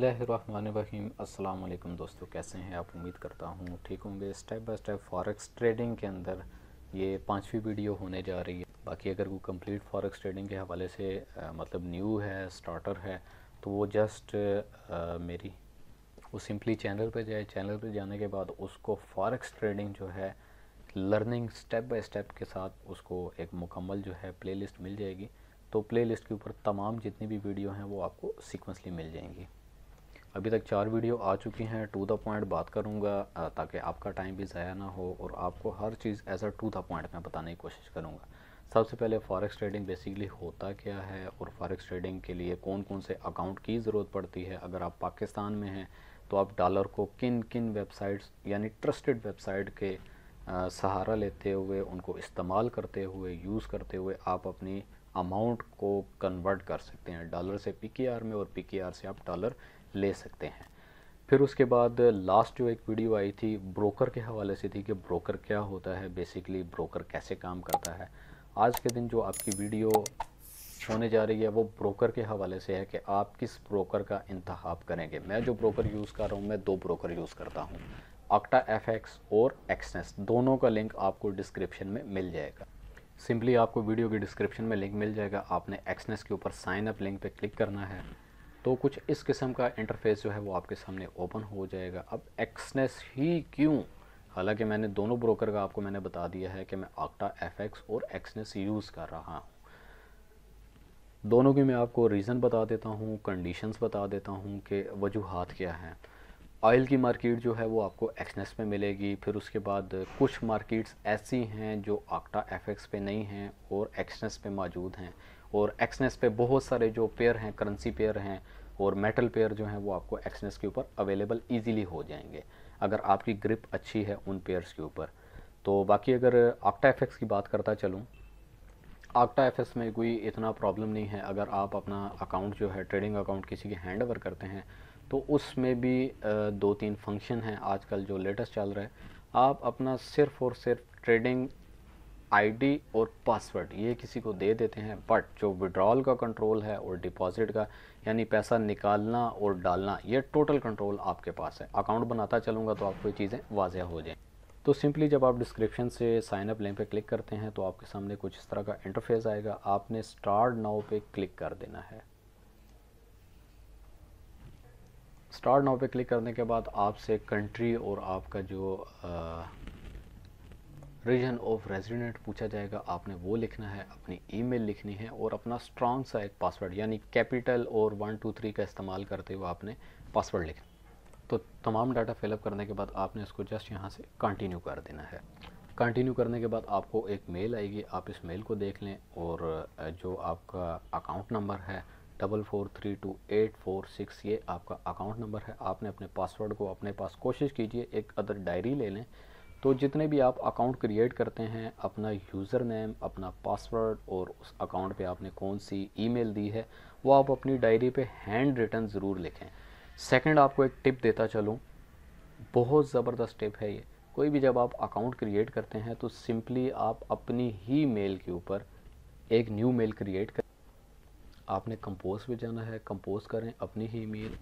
बसमिलीम अल्लाम दोस्तों कैसे हैं आप उम्मीद करता हूँ ठीक होंगे step by step forex trading के अंदर ये पाँचवीं वीडियो होने जा रही है बाकी अगर वो कंप्लीट फॉरेक्स ट्रेडिंग के हवाले से आ, मतलब न्यू है स्टार्टर है तो वो जस्ट आ, मेरी वो सिंपली चैनल पे जाए चैनल पे जाने के बाद उसको फॉरेक्स ट्रेडिंग जो है लर्निंग स्टेप बाई स्टेप के साथ उसको एक मुकम्मल जो है प्ले मिल जाएगी तो प्लेलिस्ट के ऊपर तमाम जितनी भी वीडियो हैं वो आपको सीक्वेंसली मिल जाएंगी अभी तक चार वीडियो आ चुकी हैं टू द पॉइंट बात करूँगा ताकि आपका टाइम भी ज़ाया ना हो और आपको हर चीज़ as a to the point में बताने की कोशिश करूँगा सबसे पहले फॉरेक्स ट्रेडिंग बेसिकली होता क्या है और फॉरेक्स ट्रेडिंग के लिए कौन कौन से अकाउंट की ज़रूरत पड़ती है अगर आप पाकिस्तान में हैं तो आप डॉलर को किन किन वेबसाइट्स यानी ट्रस्टेड वेबसाइट के आ, सहारा लेते हुए उनको इस्तेमाल करते हुए यूज़ करते हुए आप अपनी अमाउंट को कन्वर्ट कर सकते हैं डॉलर से पी में और पी से आप डॉलर ले सकते हैं फिर उसके बाद लास्ट जो एक वीडियो आई थी ब्रोकर के हवाले से थी कि ब्रोकर क्या होता है बेसिकली ब्रोकर कैसे काम करता है आज के दिन जो आपकी वीडियो होने जा रही है वो ब्रोकर के हवाले से है कि आप किस ब्रोकर का इंतहा करेंगे मैं जो ब्रोकर यूज़ कर रहा हूँ मैं दो ब्रोकर यूज़ करता हूँ आक्टा एफ एक्स और एक्सनेस दोनों का लिंक आपको डिस्क्रिप्शन में मिल जाएगा सिंपली आपको वीडियो के डिस्क्रिप्शन में लिंक मिल जाएगा आपने एक्सनेस के ऊपर साइन अप लिंक पे क्लिक करना है तो कुछ इस किस्म का इंटरफेस जो है वो आपके सामने ओपन हो जाएगा अब एक्सनेस ही क्यों हालांकि मैंने दोनों ब्रोकर का आपको मैंने बता दिया है कि मैं आक्टा एफ और एक्सनेस यूज़ कर रहा हूँ दोनों की मैं आपको रीज़न बता देता हूँ कंडीशंस बता देता हूँ कि वजूहत क्या हैं ऑयल की मार्केट जो है वो आपको एक्सनेस में मिलेगी फिर उसके बाद कुछ मार्केट्स ऐसी हैं जो आक्टा एफ पे नहीं हैं और एक्सनेस पे मौजूद हैं और एक्सनेस पे बहुत सारे जो पेयर हैं करेंसी पेयर हैं और मेटल पेयर जो हैं वो आपको एक्सनेस के ऊपर अवेलेबल ईजीली हो जाएंगे अगर आपकी ग्रिप अच्छी है उन पेयर्स के ऊपर तो बाकी अगर आक्टा एफ की बात करता चलूँ आक्टा एफ में कोई इतना प्रॉब्लम नहीं है अगर आप अपना अकाउंट जो है ट्रेडिंग अकाउंट किसी के हैंड ओवर करते हैं तो उसमें भी दो तीन फंक्शन हैं आजकल जो लेटेस्ट चल रहा है आप अपना सिर्फ और सिर्फ ट्रेडिंग आईडी और पासवर्ड ये किसी को दे देते हैं बट जो विड्रॉल का कंट्रोल है और डिपॉजिट का यानी पैसा निकालना और डालना ये टोटल कंट्रोल आपके पास है अकाउंट बनाता चलूँगा तो आपको ये चीज़ें वाजिया हो जाएँ तो सिंपली जब आप डिस्क्रिप्शन से साइन अप लिंक पे क्लिक करते हैं तो आपके सामने कुछ इस तरह का इंटरफेस आएगा आपने स्टार्ट नाउ पे क्लिक कर देना है स्टार्ट नाउ पे क्लिक करने के बाद आपसे कंट्री और आपका जो आ, रीजन ऑफ रेजिडेंट पूछा जाएगा आपने वो लिखना है अपनी ईमेल लिखनी है और अपना स्ट्रॉन्ग सा एक पासवर्ड यानी कैपिटल और वन टू थ्री का इस्तेमाल करते हुए आपने पासवर्ड लिखना तो तमाम डाटा फिलअप करने के बाद आपने इसको जस्ट यहाँ से कंटिन्यू कर देना है कंटिन्यू करने के बाद आपको एक मेल आएगी आप इस मेल को देख लें और जो आपका अकाउंट नंबर है double four three two eight four six ये आपका अकाउंट नंबर है आपने अपने पासवर्ड को अपने पास कोशिश कीजिए एक अदर डायरी ले लें तो जितने भी आप अकाउंट क्रिएट करते हैं अपना यूज़र नेम अपना पासवर्ड और उस अकाउंट पे आपने कौन सी ईमेल दी है वो आप अपनी डायरी पे हैंड रिटर्न ज़रूर लिखें सेकंड आपको एक टिप देता चलूँ बहुत ज़बरदस्त टिप है ये कोई भी जब आप अकाउंट क्रिएट करते हैं तो सिंपली आप अपनी ही मेल के ऊपर एक न्यू मेल क्रिएट कर आपने कंपोज पे जाना है कंपोज करें अपनी ही मेल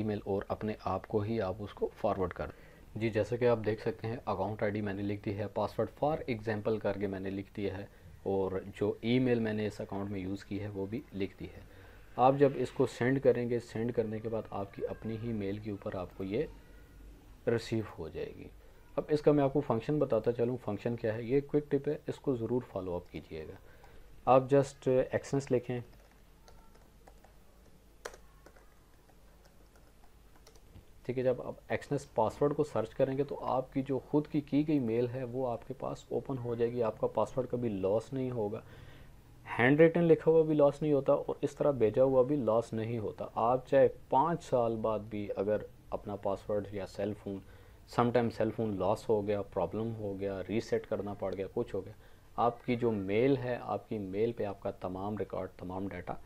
ईमेल और अपने आप को ही आप उसको फॉरवर्ड करें जी जैसा कि आप देख सकते हैं अकाउंट आईडी मैंने लिख दी है पासवर्ड फॉर एग्जांपल करके मैंने लिख दिया है और जो ईमेल मैंने इस अकाउंट में यूज़ की है वो भी लिख दी है आप जब इसको सेंड करेंगे सेंड करने के बाद आपकी अपनी ही मेल के ऊपर आपको ये रिसीव हो जाएगी अब इसका मैं आपको फंक्शन बताता चलूँ फंक्शन क्या है ये क्विक टिप है इसको ज़रूर फॉलोअप कीजिएगा आप जस्ट एक्सेंस लिखें ठीक है जब आप एक्सनेस पासवर्ड को सर्च करेंगे तो आपकी जो खुद की की गई मेल है वो आपके पास ओपन हो जाएगी आपका पासवर्ड कभी लॉस नहीं होगा हैंड रिटन लिखा हुआ भी लॉस नहीं होता और इस तरह भेजा हुआ भी लॉस नहीं होता आप चाहे पाँच साल बाद भी अगर अपना पासवर्ड या cell phone sometime cell phone loss हो गया प्रॉब्लम हो गया रीसेट करना पड़ गया कुछ हो गया आपकी जो मेल है आपकी मेल पे आपका तमाम रिकॉर्ड तमाम डाटा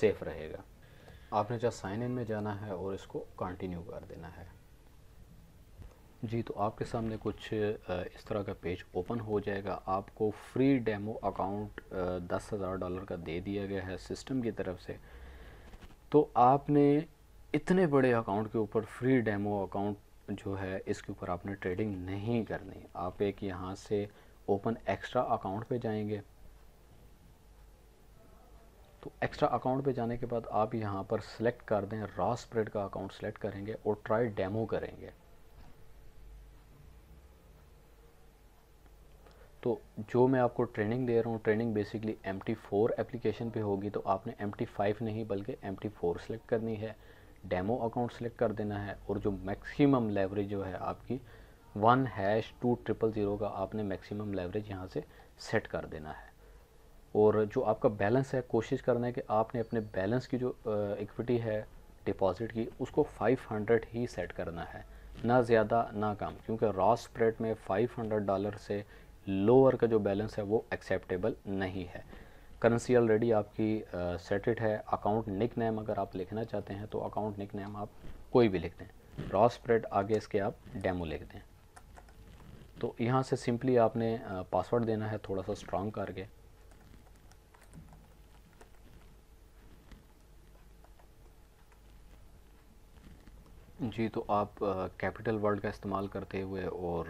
सेफ रहेगा आपने जब साइन इन में जाना है और इसको कंटिन्यू कर देना है जी तो आपके सामने कुछ इस तरह का पेज ओपन हो जाएगा आपको फ्री डेमो अकाउंट दस हज़ार डॉलर का दे दिया गया है सिस्टम की तरफ से तो आपने इतने बड़े अकाउंट के ऊपर फ्री डेमो अकाउंट जो है इसके ऊपर आपने ट्रेडिंग नहीं करनी आप एक यहाँ से ओपन एक्स्ट्रा अकाउंट पे जाएंगे तो एक्स्ट्रा अकाउंट पे जाने के बाद आप यहाँ पर सिलेक्ट कर दें रॉ स्प्रेड का अकाउंट सेलेक्ट करेंगे और ट्राई डेमो करेंगे तो जो मैं आपको ट्रेनिंग दे रहा हूँ training basically M T four application पर होगी तो आपने एम टी फाइव नहीं बल्कि एम टी फोर सेलेक्ट करनी है डेमो अकाउंट सेलेक्ट कर देना है और जो मैक्सिमम लेवरेज जो है आपकी one hash two triple zero का आपने मैक्सिमम लेवरेज यहाँ से सेट कर देना है और जो आपका बैलेंस है कोशिश करना है कि आपने अपने बैलेंस की जो इक्विटी है डिपॉजिट की उसको 500 ही सेट करना है ना ज़्यादा ना कम क्योंकि रॉ स्प्रेड में 500 डॉलर से लोअर का जो बैलेंस है वो एक्सेप्टेबल नहीं है करेंसी ऑलरेडी आपकी सेटेड है अकाउंट निक नेम अगर आप लिखना चाहते हैं तो अकाउंट निक नेम आप कोई भी लिख दें रॉ स्प्रेड आगे इसके आप डेमो लिख दें तो यहाँ से सिंपली आपने पासवर्ड देना है थोड़ा सा स्ट्रॉन्ग करके जी तो आप कैपिटल वर्ड का इस्तेमाल करते हुए और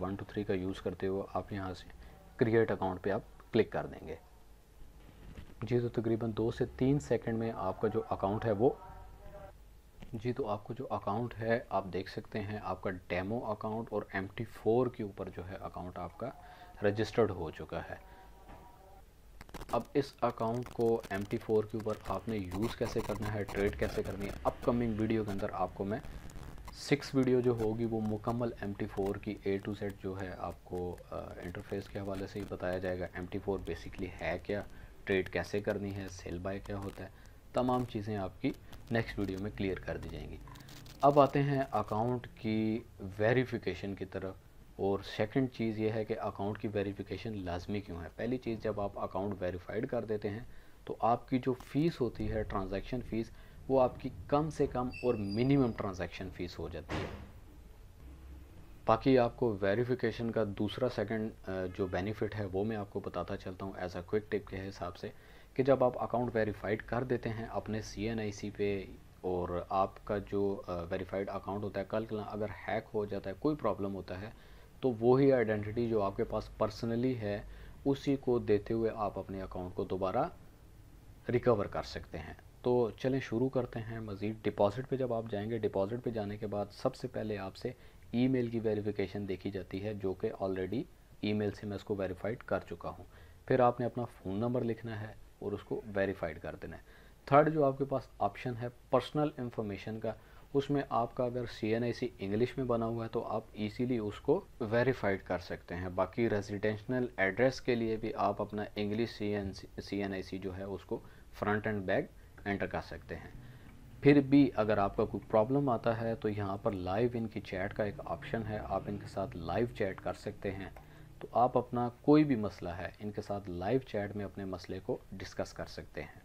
वन टू थ्री का यूज़ करते हुए आप यहाँ से क्रिएट अकाउंट पे आप क्लिक कर देंगे जी तो तकरीबन दो से तीन सेकंड में आपका जो अकाउंट है वो जी तो आपको जो अकाउंट है आप देख सकते हैं आपका डेमो अकाउंट और एम टी फोर के ऊपर जो है अकाउंट आपका रजिस्टर्ड हो चुका है अब इस अकाउंट को एम टी फोर के ऊपर आपने यूज़ कैसे करना है ट्रेड कैसे करनी है अपकमिंग वीडियो के अंदर आपको मैं सिक्स वीडियो जो होगी वो मुकम्मल एम टी फोर की ए टू सेट जो है आपको इंटरफेस के हवाले से ही बताया जाएगा एम टी फोर बेसिकली है क्या ट्रेड कैसे करनी है सेल बाय क्या होता है तमाम चीज़ें आपकी नेक्स्ट वीडियो में क्लियर कर दी जाएंगी अब आते हैं अकाउंट की वेरिफिकेशन की तरफ और सेकंड चीज़ ये है कि अकाउंट की वेरिफिकेशन लाजमी क्यों है पहली चीज़ जब आप अकाउंट वेरीफाइड कर देते हैं तो आपकी जो फ़ीस होती है ट्रांजैक्शन फ़ीस वो आपकी कम से कम और मिनिमम ट्रांजैक्शन फ़ीस हो जाती है बाकी आपको वेरिफिकेशन का दूसरा सेकंड जो बेनिफिट है वो मैं आपको बताता चलता हूँ एज अ क्विक टिप के हिसाब से कि जब आप अकाउंट वेरीफाइड कर देते हैं अपने सी एन आई सी पे और आपका जो वेरीफाइड अकाउंट होता है कल अगर हैक हो जाता है कोई प्रॉब्लम होता है तो वही आइडेंटिटी जो आपके पास पर्सनली है उसी को देते हुए आप अपने अकाउंट को दोबारा रिकवर कर सकते हैं तो चलें शुरू करते हैं मज़ीद डिपॉज़िट पे जब आप जाएंगे डिपॉज़िट पे जाने के बाद सबसे पहले आपसे ईमेल की वेरिफिकेशन देखी जाती है जो कि ऑलरेडी ईमेल से मैं उसको वेरीफाइड कर चुका हूँ फिर आपने अपना फ़ोन नंबर लिखना है और उसको वेरीफाइड कर देना है थर्ड जो आपके पास ऑप्शन है पर्सनल इन्फॉर्मेशन का उसमें आपका अगर सी एन आई सी इंग्लिश में बना हुआ है तो आप इजीली उसको वेरीफाइड कर सकते हैं बाकी रेजिडेंशनल एड्रेस के लिए भी आप अपना English C N C N I C जो है उसको फ्रंट एंड बैक एंटर कर सकते हैं फिर भी अगर आपका कोई प्रॉब्लम आता है तो यहाँ पर लाइव इनकी चैट का एक ऑप्शन है आप इनके साथ लाइव चैट कर सकते हैं तो आप अपना कोई भी मसला है इनके साथ लाइव चैट में अपने मसले को डिस्कस कर सकते हैं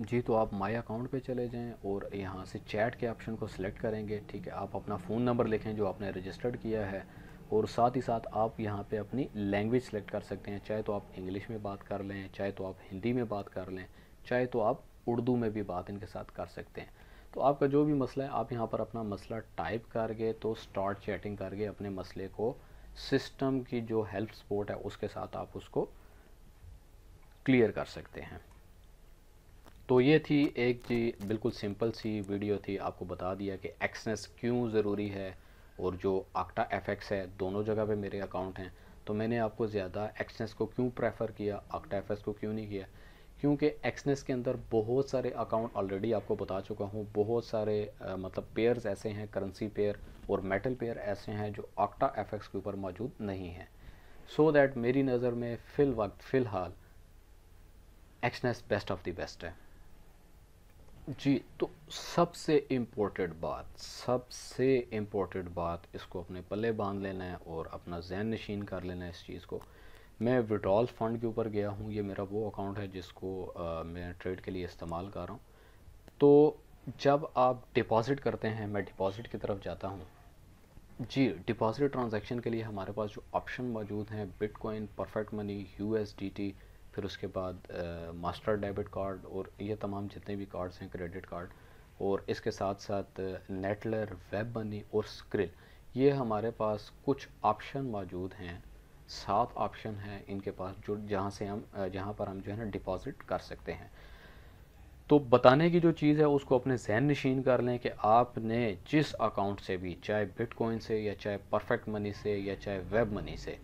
जी तो आप माई अकाउंट पे चले जाएं और यहाँ से चैट के ऑप्शन को सिलेक्ट करेंगे ठीक है आप अपना फ़ोन नंबर लिखें जो आपने रजिस्टर्ड किया है और साथ ही साथ आप यहाँ पे अपनी लैंग्वेज सेलेक्ट कर सकते हैं चाहे तो आप इंग्लिश में बात कर लें चाहे तो आप हिंदी में बात कर लें चाहे तो आप उर्दू में भी बात इनके साथ कर सकते हैं तो आपका जो भी मसला है आप यहाँ पर अपना मसला टाइप करके तो स्टार्ट चैटिंग करके अपने मसले को सिस्टम की जो हेल्प सपोर्ट है उसके साथ आप उसको क्लियर कर सकते हैं तो ये थी एक जी बिल्कुल सिंपल सी वीडियो थी आपको बता दिया कि एक्सनेस क्यों ज़रूरी है और जो आक्टा एफ है दोनों जगह पे मेरे अकाउंट हैं तो मैंने आपको ज़्यादा एक्सनेस को क्यों प्रेफर किया आक्टा एफ को क्यों नहीं किया क्योंकि एक्सनेस के अंदर बहुत सारे अकाउंट ऑलरेडी आपको बता चुका हूँ बहुत सारे आ, मतलब पेयर्स ऐसे हैं करेंसी पेयर और मेटल पेयर ऐसे हैं जो आक्टा एफ के ऊपर मौजूद नहीं हैं सो so दैट मेरी नज़र में फ़िल वक्त फ़िलहाल Exness best of the best है जी तो सबसे इम्पोर्टेंट बात सबसे इम्पोर्टेंट बात इसको अपने पल्ले बांध लेना है और अपना जहन नशीन कर लेना है इस चीज़ को मैं विड्रॉल फ़ंड के ऊपर गया हूँ ये मेरा वो अकाउंट है जिसको आ, मैं ट्रेड के लिए इस्तेमाल कर रहा हूँ तो जब आप डिपॉज़िट करते हैं मैं डिपॉज़िट की तरफ जाता हूँ जी डिपॉज़िट ट्रांजेक्शन के लिए हमारे पास जो ऑप्शन मौजूद हैं बिटकॉइन परफेक्ट मनी यू फिर उसके बाद मास्टर डेबिट कार्ड और ये तमाम जितने भी कार्ड्स हैं क्रेडिट कार्ड और इसके साथ साथ नेटलर वेब बनी और स्क्रिल ये हमारे पास कुछ ऑप्शन मौजूद हैं सात ऑप्शन हैं इनके पास जो जहाँ से हम जहाँ पर हम जो है ना डिपॉज़िट कर सकते हैं तो बताने की जो चीज़ है उसको अपने जहन नशीन कर लें कि आपने जिस अकाउंट से भी चाहे बिटकॉइन से या चाहे परफेक्ट मनी से या चाहे वेब मनी से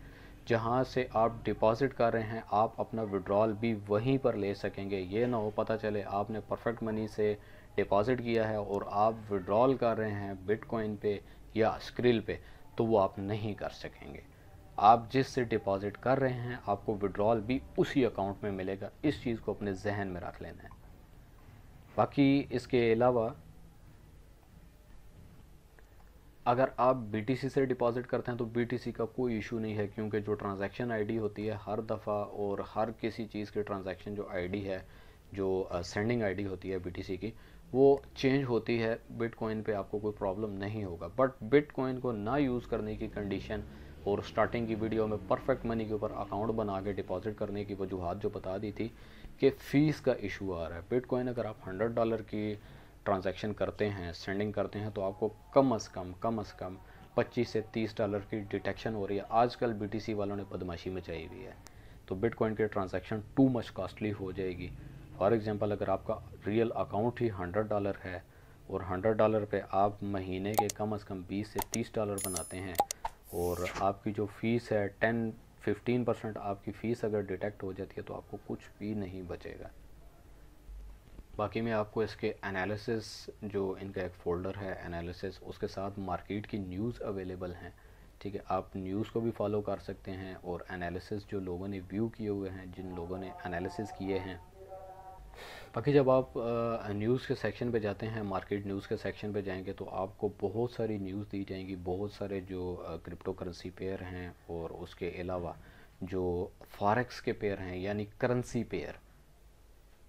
जहाँ से आप डिपॉजिट कर रहे हैं आप अपना विड्रॉल भी वहीं पर ले सकेंगे ये ना हो पता चले आपने परफेक्ट मनी से डिपॉजिट किया है और आप विड्रॉल कर रहे हैं बिटकॉइन पे या स्क्रिल पे तो वो आप नहीं कर सकेंगे आप जिससे डिपॉजिट कर रहे हैं आपको विड्रॉल भी उसी अकाउंट में मिलेगा इस चीज़ को अपने जहन में रख लेना है बाकी इसके अलावा अगर आप बी से डिपॉज़िट करते हैं तो बी का कोई इशू नहीं है क्योंकि जो ट्रांजैक्शन आईडी होती है हर दफ़ा और हर किसी चीज़ की ट्रांजैक्शन जो आईडी है जो सेंडिंग आईडी होती है बी की वो चेंज होती है बिटकॉइन पे आपको कोई प्रॉब्लम नहीं होगा बट बिटकॉइन को ना यूज़ करने की कंडीशन और स्टार्टिंग की वीडियो में परफेक्ट मनी के ऊपर अकाउंट बना के डिपॉजिट करने की वजूहत जो बता दी थी कि फ़ीस का इशू आ रहा है बिटकॉइन अगर आप हंड्रेड डॉलर की ट्रांजैक्शन करते हैं सेंडिंग करते हैं तो आपको कम अज़ कम कम अज़ कम 25 से 30 डॉलर की डिटेक्शन हो रही है आजकल बीटीसी वालों ने बदमाशी मचाई हुई है तो बिटकॉइन के ट्रांजैक्शन टू मच कॉस्टली हो जाएगी फॉर एग्ज़ाम्पल अगर आपका रियल अकाउंट ही हंड्रेड डॉलर है और हंड्रेड डॉलर पे आप महीने के कम अज़ कम बीस से तीस डॉलर बनाते हैं और आपकी जो फ़ीस है टेन फिफ्टीन परसेंट आपकी फ़ीस अगर डिटेक्ट हो जाती है तो आपको कुछ भी नहीं बचेगा बाकी मैं आपको इसके एनालिसिस जो इनका एक फ़ोल्डर है एनालिसिस उसके साथ मार्केट की न्यूज़ अवेलेबल हैं ठीक है आप न्यूज़ को भी फॉलो कर सकते हैं और एनालिसिस जो लोगों ने व्यू किए हुए हैं जिन लोगों ने एनालिसिस किए हैं बाकी जब आप न्यूज़ के सेक्शन पे जाते हैं मार्केट न्यूज़ के सेक्शन पे जाएंगे तो आपको बहुत सारी न्यूज़ दी जाएंगी बहुत सारे जो क्रिप्टो करेंसी पेयर हैं और उसके अलावा जो फॉरेक्स के पेयर हैं यानी करेंसी पेयर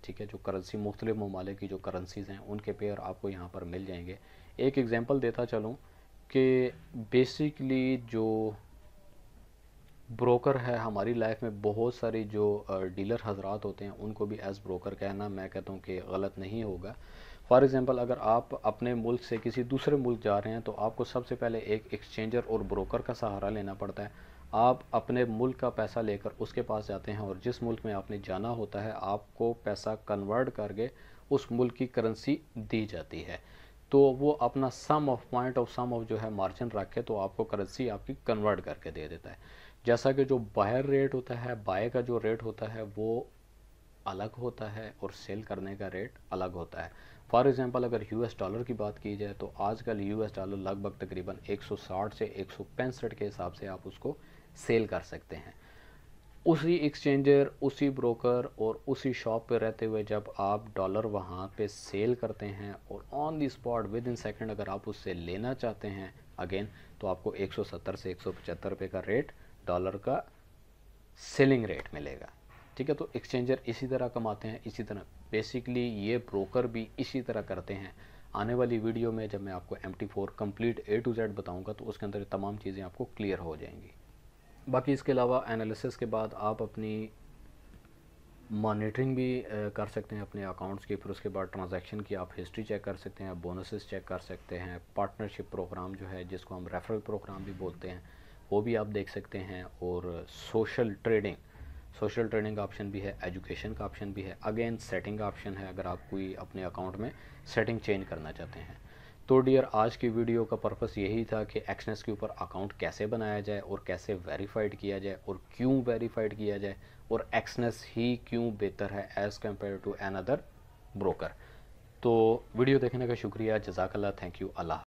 ठीक है जो करेंसी मुख्तलिफ ममालिक की जो करेंसीज़ हैं उनके पेयर आपको यहाँ पर मिल जाएंगे एक एग्ज़ाम्पल देता चलूँ कि बेसिकली जो ब्रोकर है हमारी लाइफ में बहुत सारी जो डीलर हजरात होते हैं उनको भी एज़ ब्रोकर कहना मैं कहता हूँ कि गलत नहीं होगा फॉर एग्ज़ाम्पल अगर आप अपने मुल्क से किसी दूसरे मुल्क जा रहे हैं तो आपको सबसे पहले एक एक्सचेंजर और ब्रोकर का सहारा लेना पड़ता है आप अपने मुल्क का पैसा लेकर उसके पास जाते हैं और जिस मुल्क में आपने जाना होता है आपको पैसा कन्वर्ट करके उस मुल्क की करेंसी दी जाती है तो वो अपना sum of point of sum of जो है मार्जिन रखे तो आपको करेंसी आपकी कन्वर्ट करके दे देता है जैसा कि जो बायर रेट होता है बाय का जो रेट होता है वो अलग होता है और सेल करने का रेट अलग होता है फॉर एग्ज़ाम्पल अगर यूएस डॉलर की बात की जाए तो आजकल यूएस डॉलर लगभग तकरीबन 160 से एक के हिसाब से आप उसको सेल कर सकते हैं उसी एक्सचेंजर उसी ब्रोकर और उसी शॉप पे रहते हुए जब आप डॉलर वहाँ पे सेल करते हैं और on the spot within second अगर आप उससे लेना चाहते हैं अगेन तो आपको 170 से 175 रुपये का रेट डॉलर का सेलिंग रेट मिलेगा ठीक है तो एक्सचेंजर इसी तरह कमाते हैं इसी तरह बेसिकली ये ब्रोकर भी इसी तरह करते हैं आने वाली वीडियो में जब मैं आपको M T four complete A to Z बताऊँगा तो उसके अंदर तमाम चीज़ें आपको क्लियर हो जाएंगी बाकी इसके अलावा एनालिसिस के बाद आप अपनी मॉनिटरिंग भी कर सकते हैं अपने अकाउंट्स की फिर उसके बाद ट्रांजैक्शन की आप हिस्ट्री चेक कर सकते हैं बोनसेस चेक कर सकते हैं पार्टनरशिप प्रोग्राम जो है जिसको हम रेफरल प्रोग्राम भी बोलते हैं वो भी आप देख सकते हैं और सोशल ट्रेडिंग सोशल ट्रेडिंग का ऑप्शन भी है एजुकेशन का ऑप्शन भी है अगेन सेटिंग का ऑप्शन है अगर आप कोई अपने अकाउंट में सेटिंग चेंज करना चाहते हैं तो डियर आज की वीडियो का पर्पस यही था कि एक्सनेस के ऊपर अकाउंट कैसे बनाया जाए और कैसे वेरीफाइड किया जाए और क्यों वेरीफाइड किया जाए और एक्सनेस ही क्यों बेहतर है as compare to another broker तो वीडियो देखने का शुक्रिया जजाकल्ला थैंक यू अल्लाह